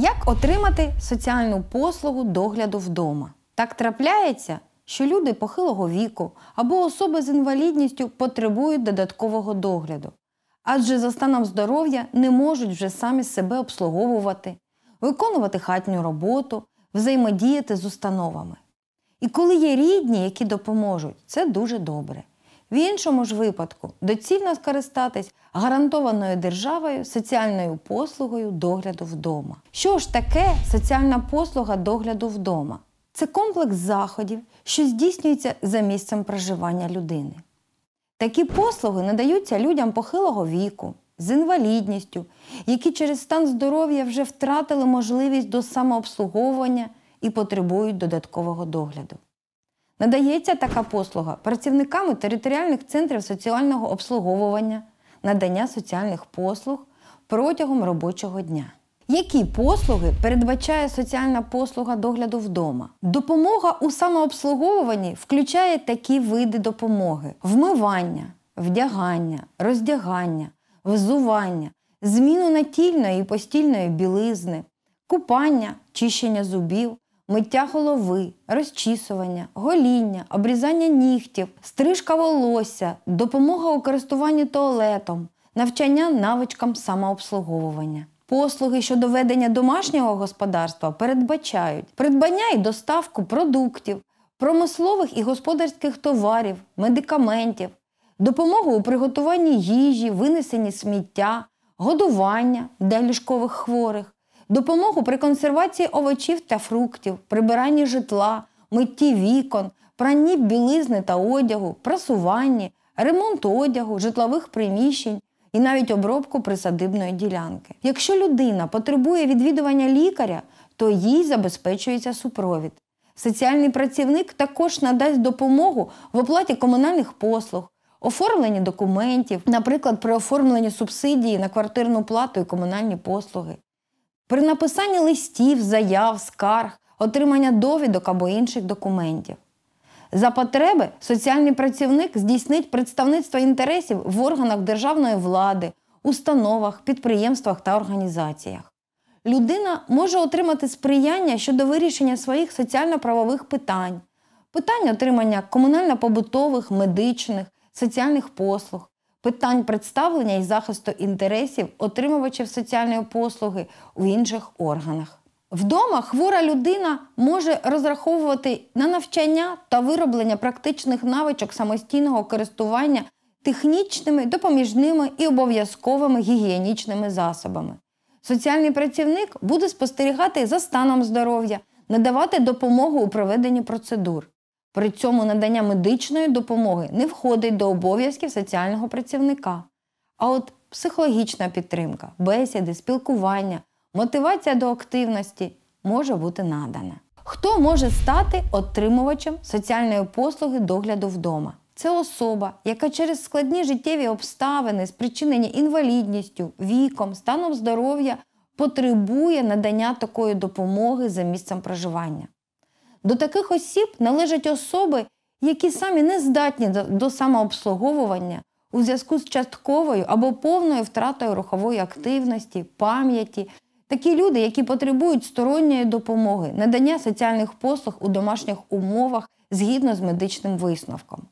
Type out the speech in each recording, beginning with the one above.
Як отримати соціальну послугу догляду вдома? Так трапляється, що люди похилого віку або особи з інвалідністю потребують додаткового догляду, адже за станом здоров'я не можуть вже самі себе обслуговувати, виконувати хатню роботу, взаємодіяти з установами. І коли є рідні, які допоможуть, це дуже добре. В іншому ж випадку доцільно скористатись гарантованою державою соціальною послугою догляду вдома. Що ж таке соціальна послуга догляду вдома? Це комплекс заходів, що здійснюється за місцем проживання людини. Такі послуги надаються людям похилого віку, з інвалідністю, які через стан здоров'я вже втратили можливість до самообслуговування і потребують додаткового догляду. Надається така послуга працівниками територіальних центрів соціального обслуговування, надання соціальних послуг протягом робочого дня. Які послуги передбачає соціальна послуга догляду вдома? Допомога у самообслуговуванні включає такі види допомоги: вмивання, вдягання, роздягання, взування, зміну натільної і постільної білизни, купання, чищення зубів миття голови, розчісування, гоління, обрізання нігтів, стрижка волосся, допомога у користуванні туалетом, навчання навичкам самообслуговування. Послуги щодо ведення домашнього господарства передбачають придбання і доставку продуктів, промислових і господарських товарів, медикаментів, допомогу у приготуванні їжі, винесенні сміття, годування для ліжкових хворих, допомогу при консервації овочів та фруктів, прибиранні житла, митті вікон, пранні білизни та одягу, прасуванні, ремонту одягу, житлових приміщень і навіть обробку присадибної ділянки. Якщо людина потребує відвідування лікаря, то їй забезпечується супровід. Соціальний працівник також надасть допомогу в оплаті комунальних послуг, оформленні документів, наприклад, при оформленні субсидії на квартирну плату і комунальні послуги при написанні листів, заяв, скарг, отримання довідок або інших документів. За потреби соціальний працівник здійснить представництво інтересів в органах державної влади, установах, підприємствах та організаціях. Людина може отримати сприяння щодо вирішення своїх соціально-правових питань, питань отримання комунально-побутових, медичних, соціальних послуг, питань представлення і захисту інтересів отримувачів соціальної послуги у інших органах. Вдома хвора людина може розраховувати на навчання та вироблення практичних навичок самостійного користування технічними, допоміжними і обов'язковими гігієнічними засобами. Соціальний працівник буде спостерігати за станом здоров'я, надавати допомогу у проведенні процедур. При цьому надання медичної допомоги не входить до обов'язків соціального працівника. А от психологічна підтримка, бесіди, спілкування, мотивація до активності може бути надана. Хто може стати отримувачем соціальної послуги догляду вдома? Це особа, яка через складні життєві обставини, спричинені інвалідністю, віком, станом здоров'я, потребує надання такої допомоги за місцем проживання. До таких осіб належать особи, які самі не здатні до самообслуговування у зв'язку з частковою або повною втратою рухової активності, пам'яті, такі люди, які потребують сторонньої допомоги, надання соціальних послуг у домашніх умовах згідно з медичним висновком.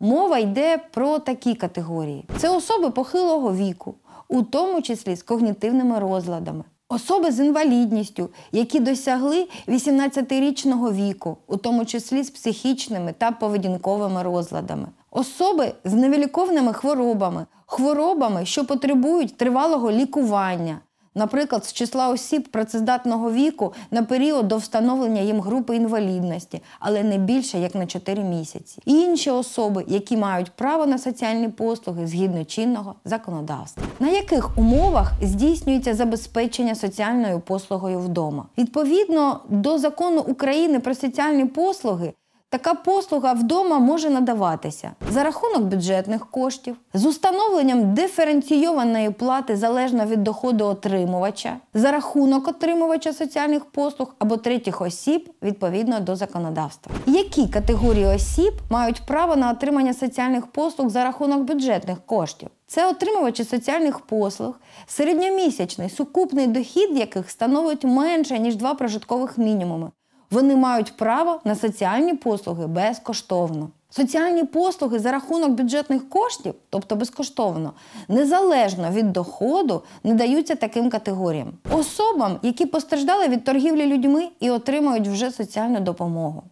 Мова йде про такі категорії: це особи похилого віку, у тому числі з когнітивними розладами. Особи з інвалідністю, які досягли 18-річного віку, у тому числі з психічними та поведінковими розладами, особи з невіліковними хворобами, хворобами, що потребують тривалого лікування, наприклад, з числа осіб працездатного віку на період до встановлення їм групи інвалідності, але не більше як на 4 місяці, і інші особи, які мають право на соціальні послуги згідно чинного законодавства. На яких умовах здійснюється забезпечення соціальною послугою вдома? Відповідно до закону України про соціальні послуги. Така послуга вдома може надаватися за рахунок бюджетних коштів, з установленням диференційованої плати залежно від доходу отримувача, за рахунок отримувача соціальних послуг або третіх осіб відповідно до законодавства. Які категорії осіб мають право на отримання соціальних послуг за рахунок бюджетних коштів? Це отримувачі соціальних послуг, середньомісячний сукупний дохід яких становить менше ніж два прожиткових мінімуми вони мають право на соціальні послуги безкоштовно. Соціальні послуги за рахунок бюджетних коштів, тобто безкоштовно, незалежно від доходу, не даються таким категоріям особам, які постраждали від торгівлі людьми і отримують вже соціальну допомогу,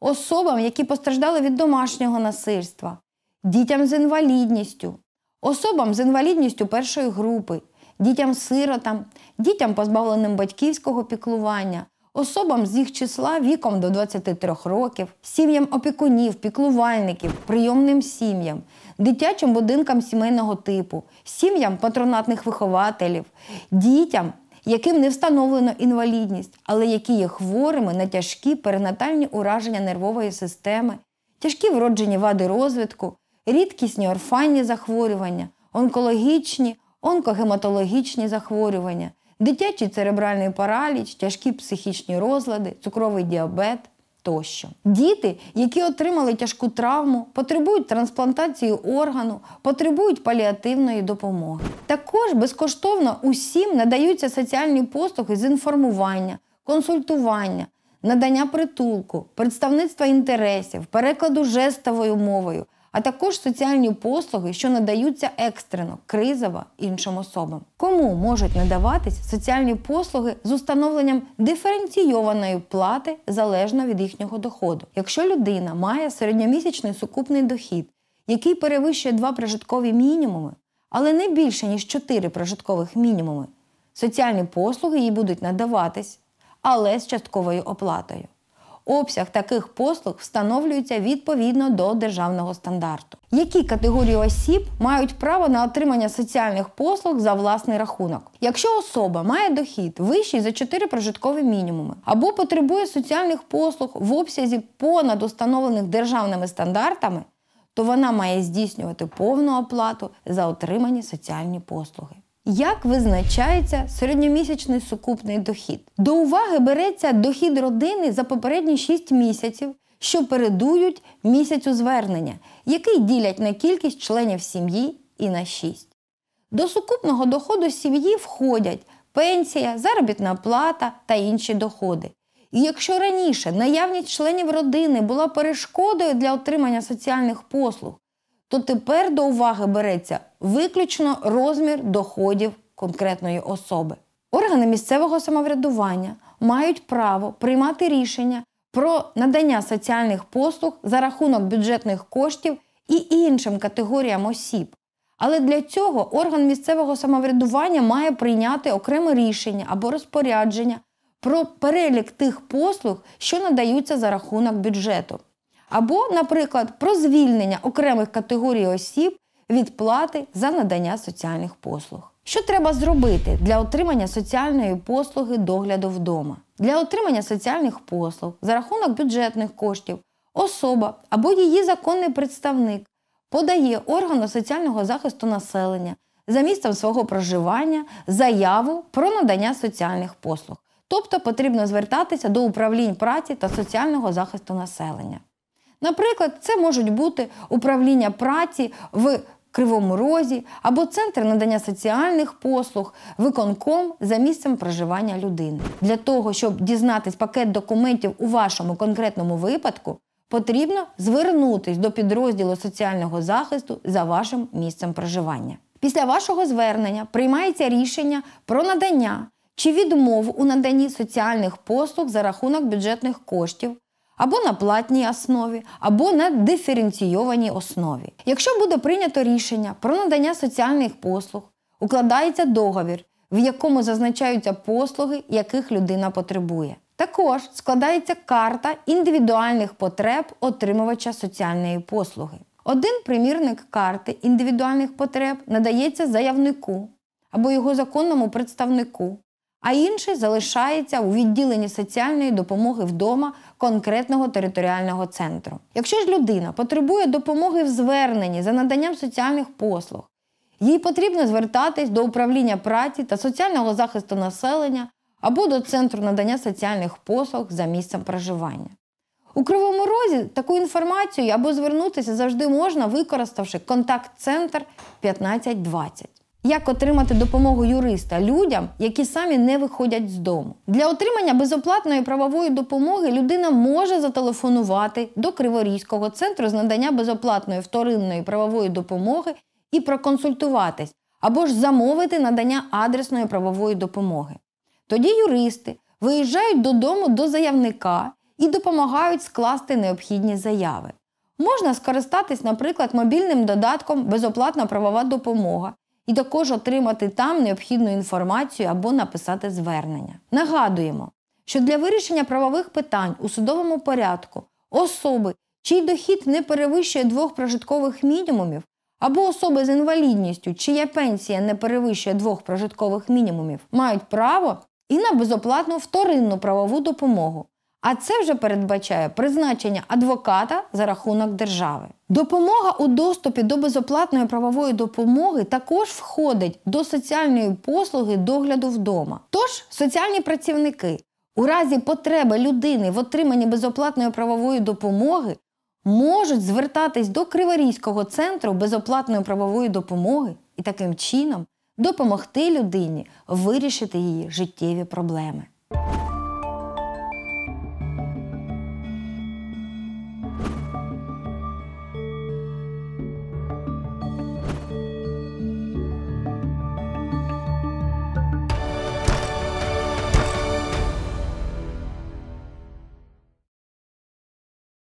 особам, які постраждали від домашнього насильства, дітям з інвалідністю, особам з інвалідністю першої групи, дітям-сиротам, дітям, позбавленим батьківського піклування, особам з їх числа віком до 23 років, сім'ям опікунів, піклувальників, прийомним сім'ям, дитячим будинкам сімейного типу, сім'ям патронатних вихователів, дітям, яким не встановлено інвалідність, але які є хворими на тяжкі перинатальні ураження нервової системи, тяжкі вроджені вади розвитку, рідкісні орфанні захворювання, онкологічні, онкогематологічні захворювання дитячий церебральний параліч, тяжкі психічні розлади, цукровий діабет тощо. Діти, які отримали тяжку травму, потребують трансплантації органу, потребують паліативної допомоги. Також безкоштовно усім надаються соціальні послуги з інформування, консультування. Надання притулку, представництва інтересів, перекладу жестовою мовою, а також соціальні послуги, що надаються екстрено, кризово іншим особам. Кому можуть надаватись соціальні послуги з установленням диференційованої плати залежно від їхнього доходу? Якщо людина має середньомісячний сукупний дохід, який перевищує два прожиткові мінімуми, але не більше ніж чотири прожиткових мінімуми, соціальні послуги їй будуть надаватись, але з частковою оплатою. Обсяг таких послуг встановлюється відповідно до державного стандарту. Які категорії осіб мають право на отримання соціальних послуг за власний рахунок? Якщо особа має дохід вищий за 4 прожиткові мінімуми або потребує соціальних послуг в обсязі понад установлених державними стандартами, то вона має здійснювати повну оплату за отримані соціальні послуги. Як визначається середньомісячний сукупний дохід? До уваги береться дохід родини за попередні 6 місяців, що передують місяцю звернення, який ділять на кількість членів сім'ї і на 6. До сукупного доходу сім'ї входять пенсія, заробітна плата та інші доходи. І якщо раніше наявність членів родини була перешкодою для отримання соціальних послуг, то тепер до уваги береться виключно розмір доходів конкретної особи. Органи місцевого самоврядування мають право приймати рішення про надання соціальних послуг за рахунок бюджетних коштів і іншим категоріям осіб. Але для цього орган місцевого самоврядування має прийняти окреме рішення або розпорядження про перелік тих послуг, що надаються за рахунок бюджету або, наприклад, про звільнення окремих категорій осіб від плати за надання соціальних послуг. Що треба зробити для отримання соціальної послуги догляду вдома? Для отримання соціальних послуг за рахунок бюджетних коштів особа або її законний представник подає органу соціального захисту населення за місцем свого проживання заяву про надання соціальних послуг. Тобто потрібно звертатися до управлінь праці та соціального захисту населення. Наприклад, це можуть бути управління праці в Кривому Розі або центр надання соціальних послуг, виконком за місцем проживання людини. Для того, щоб дізнатись пакет документів у вашому конкретному випадку, потрібно звернутися до підрозділу соціального захисту за вашим місцем проживання. Після вашого звернення приймається рішення про надання чи відмову у наданні соціальних послуг за рахунок бюджетних коштів або на платній основі, або на диференційованій основі. Якщо буде прийнято рішення про надання соціальних послуг, укладається договір, в якому зазначаються послуги, яких людина потребує. Також складається карта індивідуальних потреб отримувача соціальної послуги. Один примірник карти індивідуальних потреб надається заявнику або його законному представнику а інший залишається у відділенні соціальної допомоги вдома конкретного територіального центру. Якщо ж людина потребує допомоги в зверненні за наданням соціальних послуг, їй потрібно звертатись до управління праці та соціального захисту населення або до центру надання соціальних послуг за місцем проживання. У Кривому Розі таку інформацію або звернутися завжди можна, використавши контакт-центр 1520. Як отримати допомогу юриста людям, які самі не виходять з дому? Для отримання безоплатної правової допомоги людина може зателефонувати до Криворізького центру з надання безоплатної вторинної правової допомоги і проконсультуватись або ж замовити надання адресної правової допомоги. Тоді юристи виїжджають додому до заявника і допомагають скласти необхідні заяви. Можна скористатись, наприклад, мобільним додатком Безоплатна правова допомога і також отримати там необхідну інформацію або написати звернення. Нагадуємо, що для вирішення правових питань у судовому порядку особи, чий дохід не перевищує двох прожиткових мінімумів, або особи з інвалідністю, чия пенсія не перевищує двох прожиткових мінімумів, мають право і на безоплатну вторинну правову допомогу. А це вже передбачає призначення адвоката за рахунок держави. Допомога у доступі до безоплатної правової допомоги також входить до соціальної послуги догляду вдома. Тож соціальні працівники у разі потреби людини в отриманні безоплатної правової допомоги можуть звертатись до Криворізького центру безоплатної правової допомоги і таким чином допомогти людині вирішити її життєві проблеми.